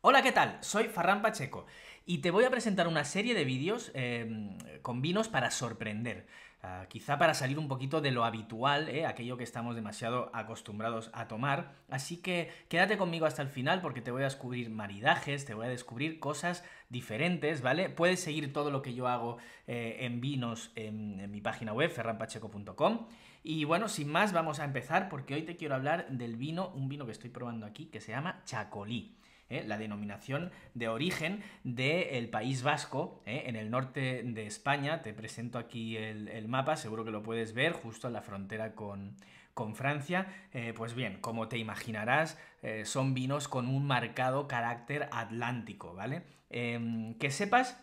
Hola, ¿qué tal? Soy Farran Pacheco y te voy a presentar una serie de vídeos em, con vinos para sorprender. Ah, quizá para salir un poquito de lo habitual, eh, aquello que estamos demasiado acostumbrados a tomar. Así que quédate conmigo hasta el final porque te voy a descubrir maridajes, te voy a descubrir cosas diferentes, ¿vale? Puedes seguir todo lo que yo hago eh, en vinos en, en mi página web, ferranpacheco.com. Y bueno, sin más, vamos a empezar porque hoy te quiero hablar del vino, un vino que estoy probando aquí que se llama Chacolí. ¿eh? la denominación de origen del País Vasco ¿eh? en el norte de España. Te presento aquí el, mapa, seguro que lo puedes ver, justo en la frontera con, con Francia. Eh, pues bien, como te imaginarás, son vinos con un marcado carácter atlántico, ¿vale? Em, que sepas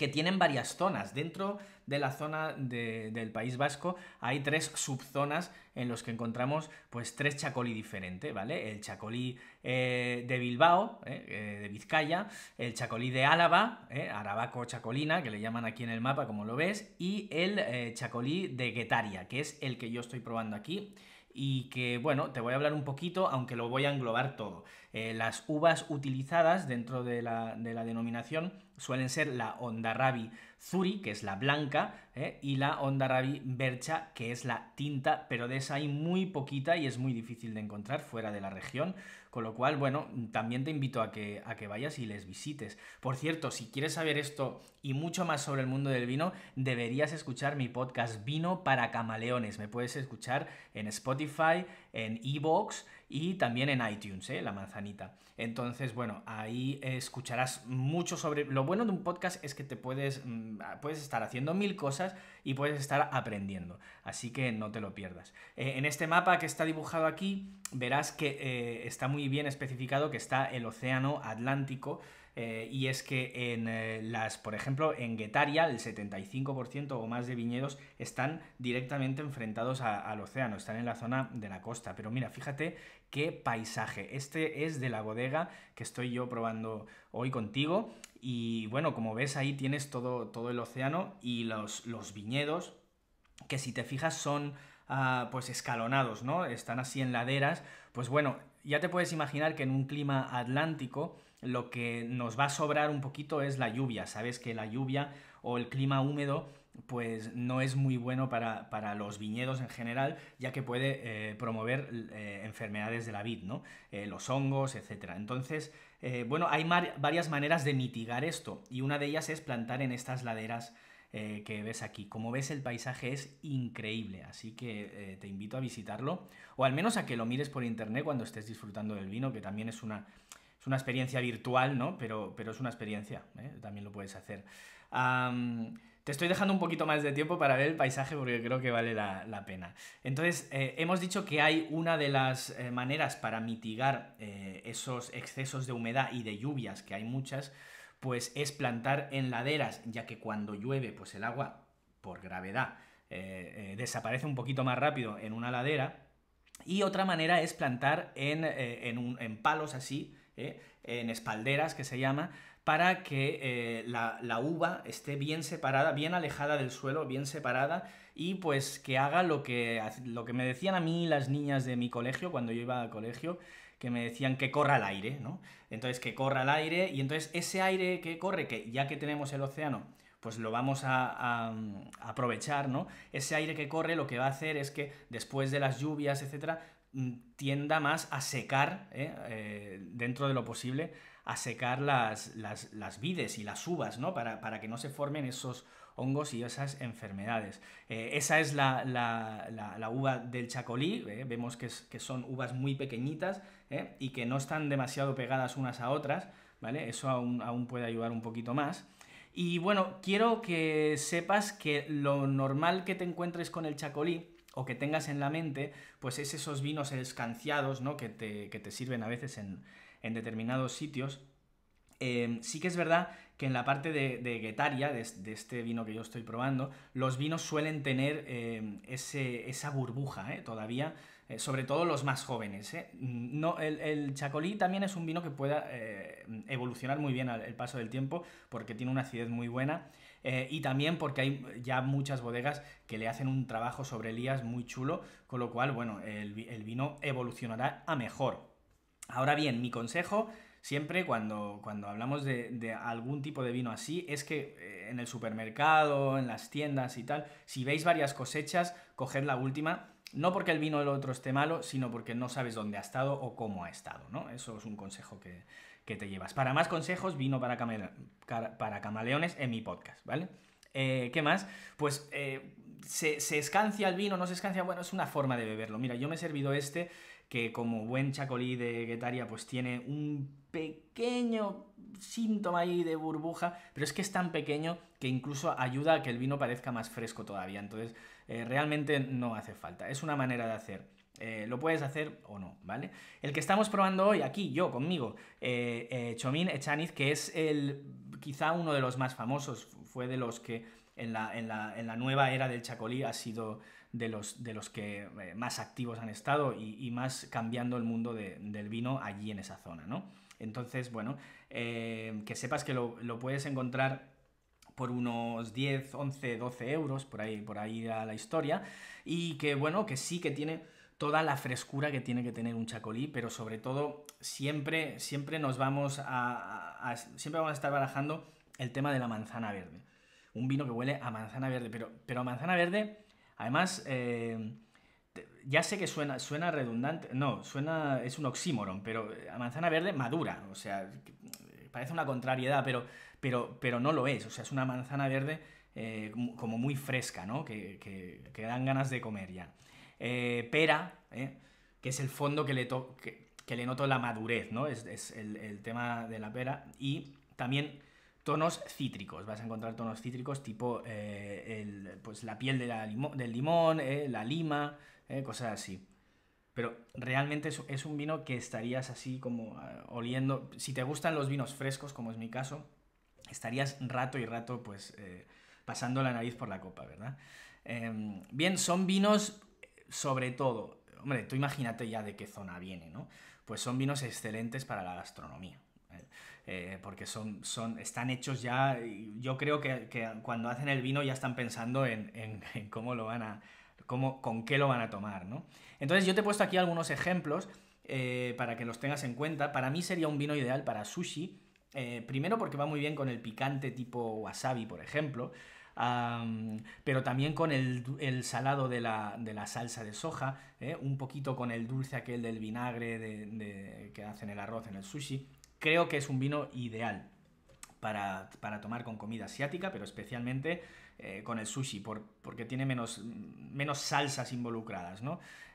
que tienen varias zonas. Dentro de la zona del País Vasco hay tres subzonas en los que encontramos pues tres chacolí diferentes, ¿vale? El chacolí eh, de Bilbao, eh, eh, de Vizcaya, el chacolí de Álava, Arabaco Chacolina, que le llaman aquí en el mapa, como lo ves, y el chacolí de Guetaria, que es el que yo estoy probando aquí y que, bueno, te voy a hablar un poquito, aunque lo voy a englobar todo. las uvas utilizadas dentro de la, de la denominación suelen ser la Rabi Zuri, que es la blanca, ¿eh? y la Rabi Bercha, que es la tinta, pero de esa hay muy poquita y es muy difícil de encontrar fuera de la región, con lo cual, bueno, también te invito a que, a que vayas y les visites. Por cierto, si quieres saber esto y mucho más sobre el mundo del vino, deberías escuchar mi podcast Vino para Camaleones. Me puedes escuchar en Spotify, en Evox y también en iTunes, ¿eh? la manzanita. Entonces, bueno, ahí escucharás mucho sobre... Lo bueno de un podcast es que te puedes, mm, puedes estar haciendo mil cosas y puedes estar aprendiendo. Así que no te lo pierdas. Eh, en este mapa que está dibujado aquí, verás que eh, está muy bien especificado que está el Océano Atlántico eh, y es que en eh, las, por ejemplo, en Guetaria el 75% o más de viñedos están directamente enfrentados al océano, están en la zona de la costa. Pero mira, fíjate qué paisaje. Este es de la bodega que estoy yo probando hoy contigo. Y bueno, como ves ahí tienes todo, todo el océano y los, viñedos, que si te fijas son ah, pues escalonados, ¿no? Están así en laderas. Pues bueno, ya te puedes imaginar que en un clima atlántico lo que nos va a sobrar un poquito es la lluvia. Sabes que la lluvia o el clima húmedo pues no es muy bueno para, los viñedos en general, ya que puede eh, promover eh, enfermedades de la vid, ¿no? Eh, los hongos, etc. Entonces, bueno, hay varias maneras de mitigar esto, y una de ellas es plantar en estas laderas que ves aquí. Como ves, el paisaje es increíble, así que te invito a visitarlo, o al menos a que lo mires por internet cuando estés disfrutando del vino, que también es una es una experiencia virtual, ¿no? Pero, pero es una experiencia, ¿eh? también lo puedes hacer. te estoy dejando un poquito más de tiempo para ver el paisaje porque creo que vale la, pena. Entonces, eh, hemos dicho que hay una de las eh, maneras para mitigar eh, esos excesos de humedad y de lluvias, que hay muchas, pues es plantar en laderas, ya que cuando llueve, pues el agua, por gravedad, desaparece un poquito más rápido en una ladera. Y otra manera es plantar en palos así, ¿eh? en espalderas que se llama, para que eh, la, uva esté bien separada, bien alejada del suelo, bien separada, y pues que haga lo que, lo que me decían a mí las niñas de mi colegio cuando yo iba al colegio, que me decían que corra el aire, ¿no? Entonces que corra el aire, y entonces ese aire que corre, que ya que tenemos el océano, pues lo vamos a, a, aprovechar, ¿no? Ese aire que corre lo que va a hacer es que después de las lluvias, etcétera, Mm, tienda más a secar, ¿eh? Eh, dentro de lo posible, a secar las, vides y las uvas, ¿no? Para, que no se formen esos hongos y esas enfermedades. Eh, esa es la, uva del chacolí, vemos que, que, son uvas muy pequeñitas y que no están demasiado pegadas unas a otras, ¿vale? Eso aún puede ayudar un poquito más. Y bueno, quiero que sepas que lo normal que te encuentres con el chacolí o que tengas en la mente, pues es esos vinos escanciados, ¿no? Que te, que te sirven a veces en, en determinados sitios. Em, sí que es verdad que en la parte de, de Guetaria, de, este vino que yo estoy probando, los vinos suelen tener em, ese, esa burbuja ¿eh? todavía, eh, sobre todo los más jóvenes. ¿eh? No, el, Chacolí también es un vino que pueda evolucionar muy bien al paso del tiempo porque tiene una acidez muy buena eh, y también porque hay ya muchas bodegas que le hacen un trabajo sobre Elías muy chulo, con lo cual, bueno, el, vino evolucionará a mejor. Ahora bien, mi consejo siempre cuando, cuando hablamos de, algún tipo de vino así, es que eh, en el supermercado, en las tiendas y tal, si veis varias cosechas, coged la última. No porque el vino del otro esté malo, sino porque no sabes dónde ha estado o cómo ha estado, ¿no? Eso es un consejo que, que te llevas. Para más consejos, vino para, para camaleones en mi podcast, ¿vale? Eh, ¿Qué más? Pues eh, se, escancia el vino, no se escancia, bueno, es una forma de beberlo. Mira, yo me he servido este que como buen chacolí de Guetaria pues tiene un pequeño síntoma ahí de burbuja, pero es que es tan pequeño que incluso ayuda a que el vino parezca más fresco todavía. Entonces, eh, realmente no hace falta. Es una manera de hacer eh, lo puedes hacer o no, ¿vale? El que estamos probando hoy, aquí, yo, conmigo, eh, eh, Chomín Echaniz, que es el quizá uno de los más famosos, fue de los que en la, nueva era del Chacolí ha sido de los, de los que más activos han estado y, más cambiando el mundo del vino allí en esa zona, ¿no? Entonces, bueno, que sepas que lo, puedes encontrar por unos 10, 11, 12 euros, por ahí, por ahí a la historia, y que bueno, que sí que tiene toda la frescura que tiene que tener un chacolí, pero sobre todo siempre, siempre nos vamos a, siempre a estar barajando el tema de la manzana verde. Un vino que huele a manzana verde, pero, pero a manzana verde, además, eh, ya sé que suena, redundante, no, suena, es un oxímoron, pero eh, a manzana verde madura, o sea, parece una contrariedad, pero, pero, pero no lo es, o sea, es una manzana verde eh, como muy fresca, ¿no? que dan ganas de comer ya. Eh, pera, eh, que es el fondo que le, que, le noto la madurez, ¿no? Es, el, tema de la pera. Y también tonos cítricos, vas a encontrar tonos cítricos tipo eh, pues la piel del limón, la lima, cosas así. Pero realmente es, un vino que estarías así como ah, oliendo. Si te gustan los vinos frescos, como es mi caso, estarías rato y rato pues pasando la nariz por la copa, ¿verdad? Em, bien, son vinos sobre todo, hombre, tú imagínate ya de qué zona viene, ¿no? Pues son vinos excelentes para la gastronomía. Eh, porque son, son, están hechos ya, yo creo que, cuando hacen el vino ya están pensando en, cómo lo van a, cómo, con qué lo van a tomar, ¿no? Entonces yo te he puesto aquí algunos ejemplos eh, para que los tengas en cuenta. Para mí sería un vino ideal para sushi, eh, primero porque va muy bien con el picante tipo wasabi, por ejemplo, pero también con el, salado de la, salsa de soja, ¿eh? un poquito con el dulce aquel del vinagre que hacen el arroz en el sushi. Creo que es un vino ideal para, tomar con comida asiática, pero especialmente eh, con el sushi, porque tiene menos, menos salsas involucradas,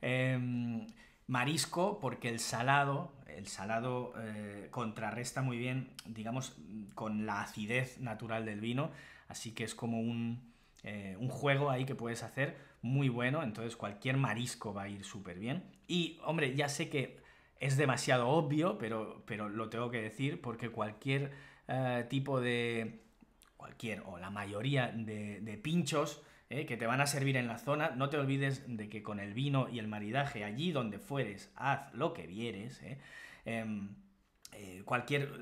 em, marisco porque el salado, el salado eh, contrarresta muy bien, digamos, con la acidez natural del vino Así que es como un, eh, un juego ahí que puedes hacer muy bueno, entonces cualquier marisco va a ir súper bien. Y hombre, ya sé que es demasiado obvio, pero, pero lo tengo que decir porque cualquier eh, tipo de... cualquier o la mayoría de, pinchos eh, que te van a servir en la zona, no te olvides de que con el vino y el maridaje allí donde fueres, haz lo que vieres. Em, cualquier...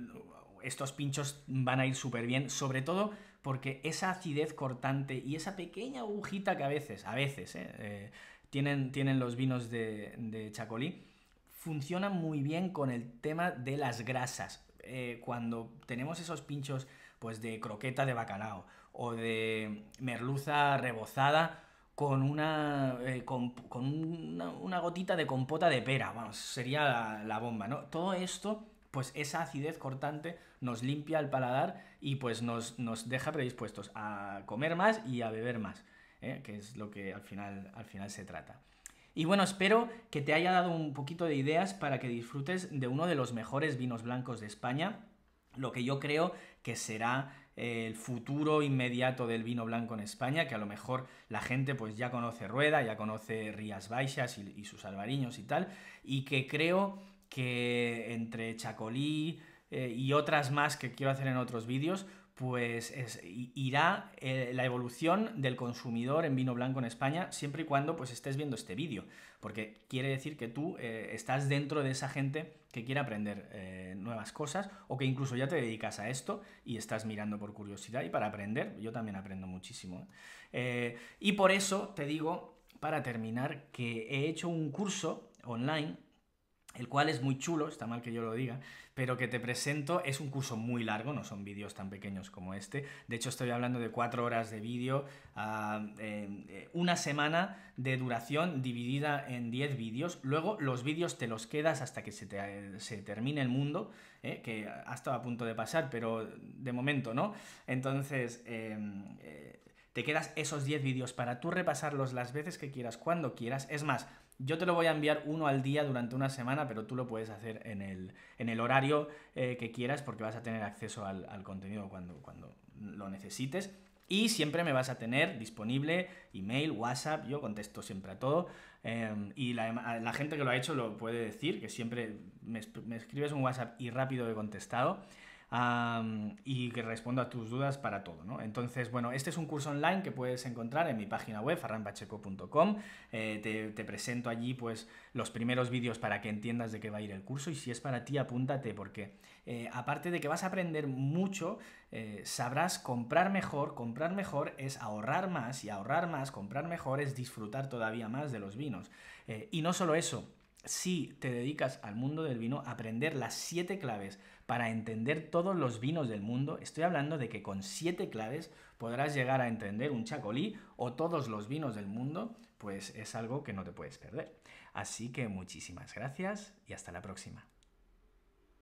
estos pinchos van a ir súper bien, sobre todo porque esa acidez cortante y esa pequeña agujita que a veces, a veces, eh, eh, tienen, tienen, los vinos de, Chacolí, funcionan muy bien con el tema de las grasas. Eh, cuando tenemos esos pinchos pues de croqueta de bacalao o de merluza rebozada con una, con, una, gotita de compota de pera. Bueno, sería la, la, bomba, ¿no? Todo esto pues esa acidez cortante nos limpia el paladar y pues nos, deja predispuestos a comer más y a beber más, ¿eh? que es lo que al final, al final se trata. Y bueno, espero que te haya dado un poquito de ideas para que disfrutes de uno de los mejores vinos blancos de España, lo que yo creo que será eh, el futuro inmediato del vino blanco en España, que a lo mejor la gente pues ya conoce Rueda, ya conoce Rías Baixas y, y sus albariños y tal, y que creo que entre Chacolí eh, y otras más que quiero hacer en otros vídeos, pues irá eh, la evolución del consumidor en vino blanco en España, siempre y cuando pues estés viendo este vídeo, porque quiere decir que tú eh, estás dentro de esa gente que quiere aprender nuevas cosas o que incluso ya te dedicas a esto y estás mirando por curiosidad y para aprender, yo también aprendo muchísimo. y por eso te digo, para terminar, que he hecho un curso online el cual es muy chulo, está mal que yo lo diga, pero que te presento es un curso muy largo, no son vídeos tan pequeños como este. De hecho, estoy hablando de cuatro horas de vídeo, ah, eh, eh, una semana de duración dividida en 10 vídeos. Luego los vídeos te los quedas hasta que se, termine el mundo, eh, que ha estado a punto de pasar, pero de momento no. Entonces... Em, te quedas esos 10 vídeos para tú repasarlos las veces que quieras, cuando quieras. Es más, yo te lo voy a enviar uno al día durante una semana, pero tú lo puedes hacer en el, horario eh, que quieras porque vas a tener acceso al, contenido cuando, cuando lo necesites. Y siempre me vas a tener disponible email, WhatsApp, yo contesto siempre a todo. Em, y la, gente que lo ha hecho lo puede decir, que siempre me, me escribes un WhatsApp y rápido he contestado y que respondo a tus dudas para todo. ¿no? Entonces, bueno, este es un curso online que puedes encontrar en mi página web, arranpacheco.com. Eh, te, presento allí pues, los primeros vídeos para que entiendas de qué va a ir el curso y si es para ti, apúntate, porque eh, aparte de que vas a aprender mucho, eh, sabrás comprar mejor. Comprar mejor es ahorrar más y ahorrar más, comprar mejor es disfrutar todavía más de los vinos. y no solo eso, si te dedicas al mundo del vino, aprender las siete claves para entender todos los vinos del mundo. Estoy hablando de que con siete claves podrás llegar a entender un chacolí o todos los vinos del mundo, pues es algo que no te puedes perder. Así que muchísimas gracias y hasta la próxima.